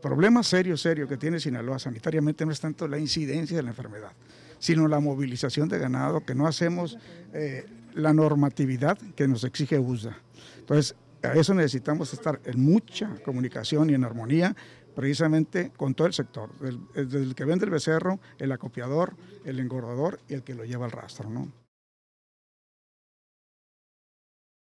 problema serio, serio que tiene Sinaloa sanitariamente no es tanto la incidencia de la enfermedad, sino la movilización de ganado, que no hacemos eh, la normatividad que nos exige USDA. Entonces, a eso necesitamos estar en mucha comunicación y en armonía precisamente con todo el sector, desde el que vende el becerro, el acopiador, el engordador y el que lo lleva al rastro. ¿no?